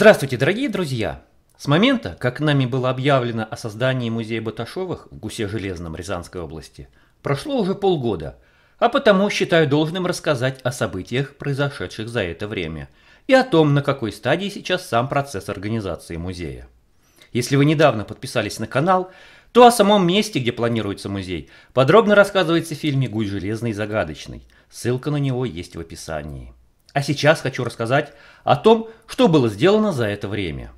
Здравствуйте, дорогие друзья! С момента, как нами было объявлено о создании музея Баташовых в Гусе Железном Рязанской области, прошло уже полгода, а потому считаю должным рассказать о событиях, произошедших за это время, и о том, на какой стадии сейчас сам процесс организации музея. Если вы недавно подписались на канал, то о самом месте, где планируется музей, подробно рассказывается в фильме «Гусь железный и загадочный». Ссылка на него есть в описании. А сейчас хочу рассказать о том, что было сделано за это время.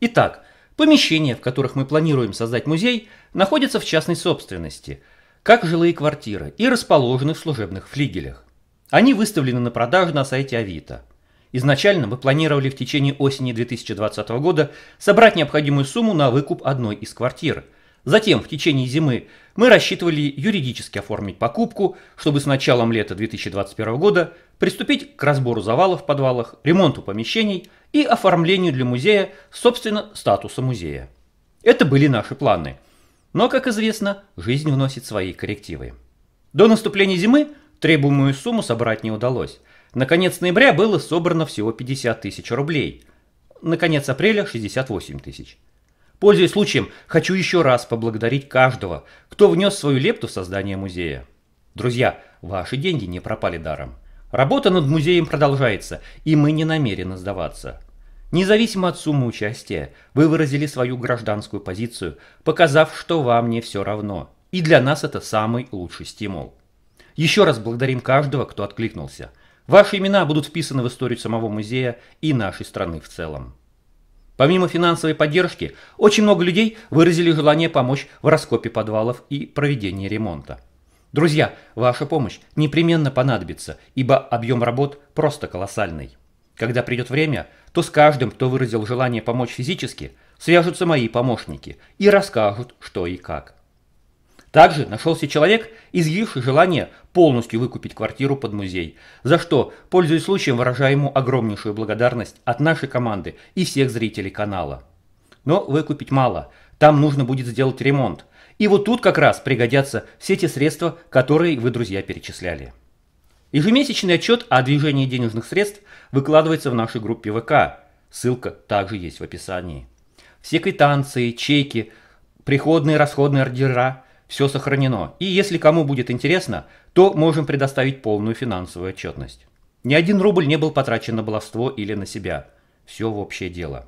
Итак, помещения, в которых мы планируем создать музей, находятся в частной собственности, как жилые квартиры, и расположены в служебных флигелях. Они выставлены на продажу на сайте Авито. Изначально мы планировали в течение осени 2020 года собрать необходимую сумму на выкуп одной из квартир. Затем в течение зимы мы рассчитывали юридически оформить покупку, чтобы с началом лета 2021 года приступить к разбору завалов в подвалах, ремонту помещений и оформлению для музея, собственно, статуса музея. Это были наши планы. Но, как известно, жизнь вносит свои коррективы. До наступления зимы требуемую сумму собрать не удалось. На конец ноября было собрано всего 50 тысяч рублей. На конец апреля 68 тысяч. Пользуясь случаем, хочу еще раз поблагодарить каждого, кто внес свою лепту в создание музея. Друзья, ваши деньги не пропали даром. Работа над музеем продолжается, и мы не намерены сдаваться. Независимо от суммы участия, вы выразили свою гражданскую позицию, показав, что вам не все равно. И для нас это самый лучший стимул. Еще раз благодарим каждого, кто откликнулся. Ваши имена будут вписаны в историю самого музея и нашей страны в целом. Помимо финансовой поддержки, очень много людей выразили желание помочь в раскопе подвалов и проведении ремонта. Друзья, ваша помощь непременно понадобится, ибо объем работ просто колоссальный. Когда придет время, то с каждым, кто выразил желание помочь физически, свяжутся мои помощники и расскажут, что и как. Также нашелся человек, изъявивший желание полностью выкупить квартиру под музей, за что, пользуясь случаем, выражаю ему огромнейшую благодарность от нашей команды и всех зрителей канала. Но выкупить мало, там нужно будет сделать ремонт, и вот тут как раз пригодятся все те средства, которые вы, друзья, перечисляли. Ежемесячный отчет о движении денежных средств выкладывается в нашей группе ВК. Ссылка также есть в описании. Все квитанции, чеки, приходные, расходные ордера – все сохранено. И если кому будет интересно, то можем предоставить полную финансовую отчетность. Ни один рубль не был потрачен на баловство или на себя. Все в общее дело.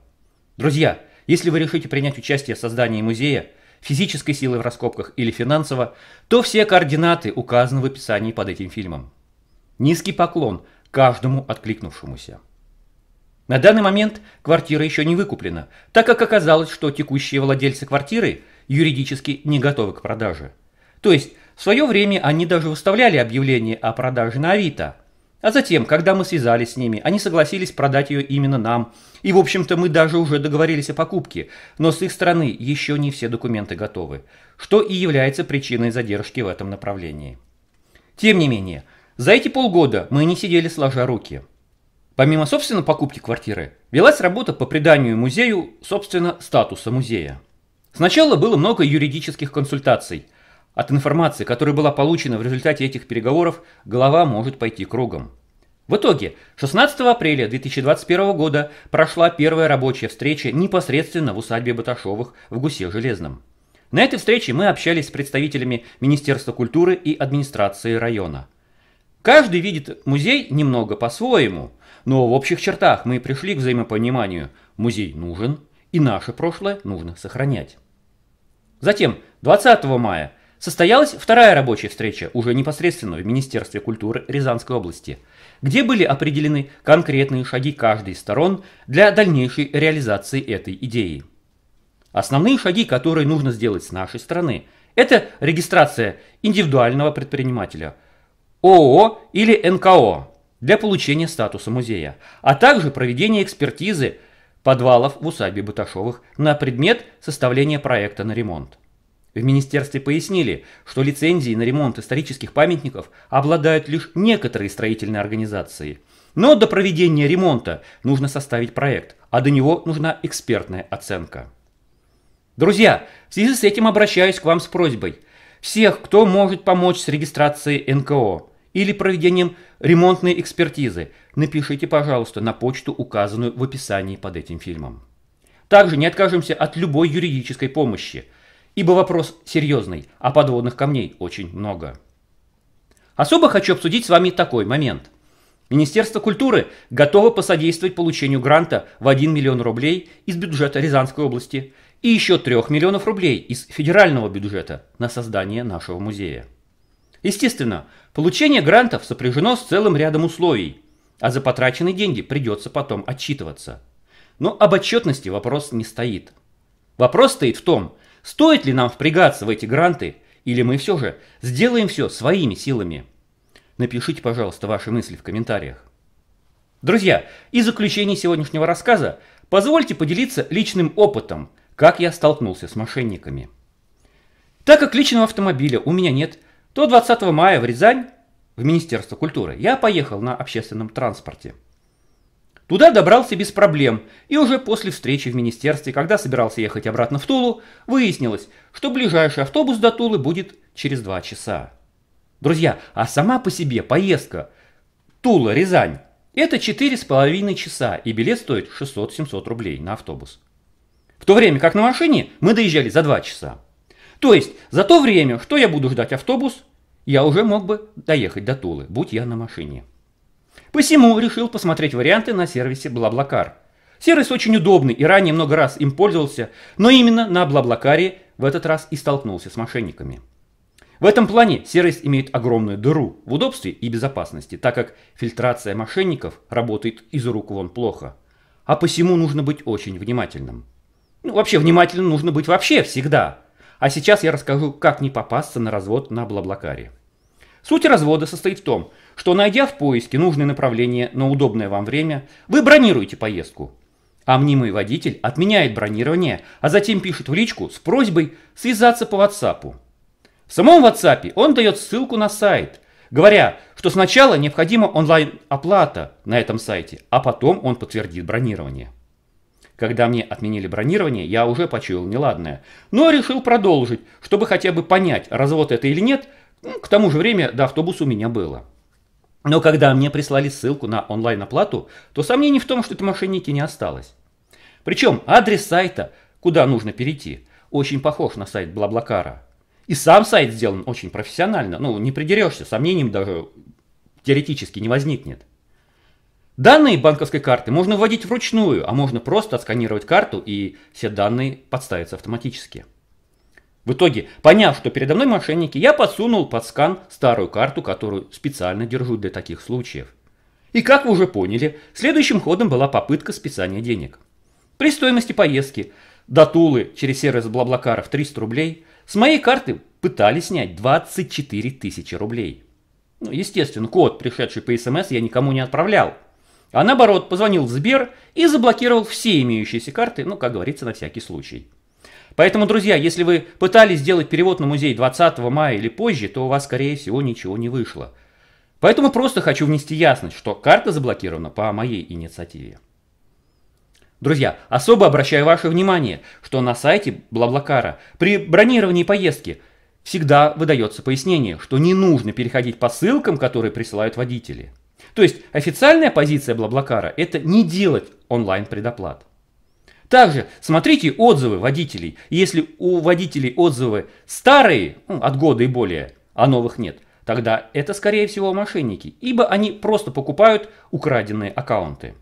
Друзья, если вы решите принять участие в создании музея – физической силы в раскопках или финансово, то все координаты указаны в описании под этим фильмом. Низкий поклон каждому откликнувшемуся. На данный момент квартира еще не выкуплена, так как оказалось, что текущие владельцы квартиры юридически не готовы к продаже. То есть в свое время они даже выставляли объявление о продаже на Авито – а затем, когда мы связались с ними, они согласились продать ее именно нам. И, в общем-то, мы даже уже договорились о покупке, но с их стороны еще не все документы готовы, что и является причиной задержки в этом направлении. Тем не менее, за эти полгода мы не сидели сложа руки. Помимо, собственно, покупки квартиры, велась работа по приданию музею, собственно, статуса музея. Сначала было много юридических консультаций – от информации, которая была получена в результате этих переговоров, голова может пойти кругом. В итоге, 16 апреля 2021 года прошла первая рабочая встреча непосредственно в усадьбе Баташовых в Гусе Железном. На этой встрече мы общались с представителями Министерства культуры и администрации района. Каждый видит музей немного по-своему, но в общих чертах мы пришли к взаимопониманию. Музей нужен, и наше прошлое нужно сохранять. Затем, 20 мая – состоялась вторая рабочая встреча, уже непосредственно в Министерстве культуры Рязанской области, где были определены конкретные шаги каждой из сторон для дальнейшей реализации этой идеи. Основные шаги, которые нужно сделать с нашей стороны, это регистрация индивидуального предпринимателя, ООО или НКО для получения статуса музея, а также проведение экспертизы подвалов в усадьбе Баташовых на предмет составления проекта на ремонт. В министерстве пояснили, что лицензии на ремонт исторических памятников обладают лишь некоторые строительные организации. Но до проведения ремонта нужно составить проект, а до него нужна экспертная оценка. Друзья, в связи с этим обращаюсь к вам с просьбой. Всех, кто может помочь с регистрацией НКО или проведением ремонтной экспертизы, напишите, пожалуйста, на почту, указанную в описании под этим фильмом. Также не откажемся от любой юридической помощи – ибо вопрос серьезный, а подводных камней очень много. Особо хочу обсудить с вами такой момент. Министерство культуры готово посодействовать получению гранта в 1 миллион рублей из бюджета Рязанской области и еще 3 миллионов рублей из федерального бюджета на создание нашего музея. Естественно, получение грантов сопряжено с целым рядом условий, а за потраченные деньги придется потом отчитываться. Но об отчетности вопрос не стоит. Вопрос стоит в том, Стоит ли нам впрягаться в эти гранты, или мы все же сделаем все своими силами? Напишите, пожалуйста, ваши мысли в комментариях. Друзья, и заключение сегодняшнего рассказа позвольте поделиться личным опытом, как я столкнулся с мошенниками. Так как личного автомобиля у меня нет, то 20 мая в Рязань, в Министерство культуры, я поехал на общественном транспорте – Туда добрался без проблем, и уже после встречи в министерстве, когда собирался ехать обратно в Тулу, выяснилось, что ближайший автобус до Тулы будет через два часа. Друзья, а сама по себе поездка Тула-Рязань – это четыре с половиной часа, и билет стоит 600-700 рублей на автобус. В то время как на машине мы доезжали за два часа. То есть за то время, что я буду ждать автобус, я уже мог бы доехать до Тулы, будь я на машине. Посему решил посмотреть варианты на сервисе «Блаблакар». Сервис очень удобный и ранее много раз им пользовался, но именно на «Блаблакаре» в этот раз и столкнулся с мошенниками. В этом плане сервис имеет огромную дыру в удобстве и безопасности, так как фильтрация мошенников работает из рук вон плохо. А посему нужно быть очень внимательным. Ну, вообще внимательным нужно быть вообще всегда. А сейчас я расскажу, как не попасться на развод на Блаблакаре. Суть развода состоит в том, что найдя в поиске нужное направление на удобное вам время, вы бронируете поездку. А мнимый водитель отменяет бронирование, а затем пишет в личку с просьбой связаться по WhatsApp. В самом WhatsApp он дает ссылку на сайт, говоря, что сначала необходима онлайн-оплата на этом сайте, а потом он подтвердит бронирование. Когда мне отменили бронирование, я уже почуял неладное, но решил продолжить, чтобы хотя бы понять, развод это или нет – ну, к тому же время до автобуса у меня было. Но когда мне прислали ссылку на онлайн-оплату, то сомнений в том, что это мошенники, не осталось. Причем адрес сайта, куда нужно перейти, очень похож на сайт Блаблакара. И сам сайт сделан очень профессионально, ну не придерешься, сомнением даже теоретически не возникнет. Данные банковской карты можно вводить вручную, а можно просто отсканировать карту и все данные подставятся автоматически. В итоге, поняв, что передо мной мошенники, я подсунул под скан старую карту, которую специально держу для таких случаев. И как вы уже поняли, следующим ходом была попытка списания денег. При стоимости поездки до Тулы через сервис Блаблакаров 300 рублей с моей карты пытались снять 24 тысячи рублей. Ну, естественно, код, пришедший по СМС, эм я никому не отправлял. А наоборот, позвонил в Сбер и заблокировал все имеющиеся карты, ну, как говорится, на всякий случай. Поэтому, друзья, если вы пытались сделать перевод на музей 20 мая или позже, то у вас, скорее всего, ничего не вышло. Поэтому просто хочу внести ясность, что карта заблокирована по моей инициативе. Друзья, особо обращаю ваше внимание, что на сайте Блаблакара при бронировании поездки всегда выдается пояснение, что не нужно переходить по ссылкам, которые присылают водители. То есть официальная позиция Блаблакара – это не делать онлайн предоплат. Также смотрите отзывы водителей. Если у водителей отзывы старые, ну, от года и более, а новых нет, тогда это скорее всего мошенники, ибо они просто покупают украденные аккаунты.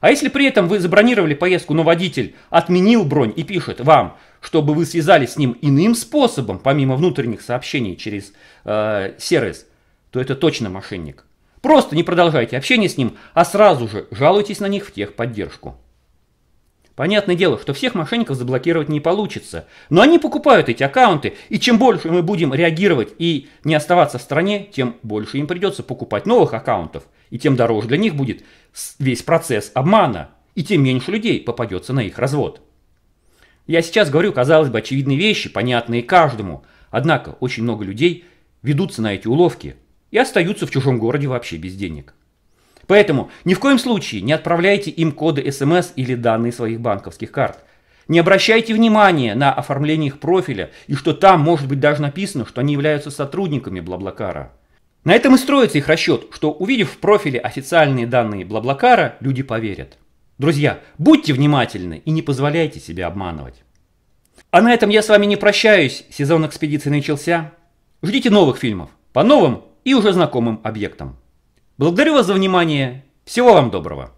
А если при этом вы забронировали поездку, но водитель отменил бронь и пишет вам, чтобы вы связались с ним иным способом, помимо внутренних сообщений через э, сервис, то это точно мошенник. Просто не продолжайте общение с ним, а сразу же жалуйтесь на них в техподдержку. Понятное дело, что всех мошенников заблокировать не получится, но они покупают эти аккаунты, и чем больше мы будем реагировать и не оставаться в стране, тем больше им придется покупать новых аккаунтов, и тем дороже для них будет весь процесс обмана, и тем меньше людей попадется на их развод. Я сейчас говорю, казалось бы, очевидные вещи, понятные каждому, однако очень много людей ведутся на эти уловки и остаются в чужом городе вообще без денег. Поэтому ни в коем случае не отправляйте им коды СМС эм или данные своих банковских карт. Не обращайте внимания на оформление их профиля и что там может быть даже написано, что они являются сотрудниками Блаблакара. На этом и строится их расчет, что увидев в профиле официальные данные Блаблакара, люди поверят. Друзья, будьте внимательны и не позволяйте себе обманывать. А на этом я с вами не прощаюсь. Сезон экспедиции начался. Ждите новых фильмов по новым и уже знакомым объектам. Благодарю вас за внимание. Всего вам доброго.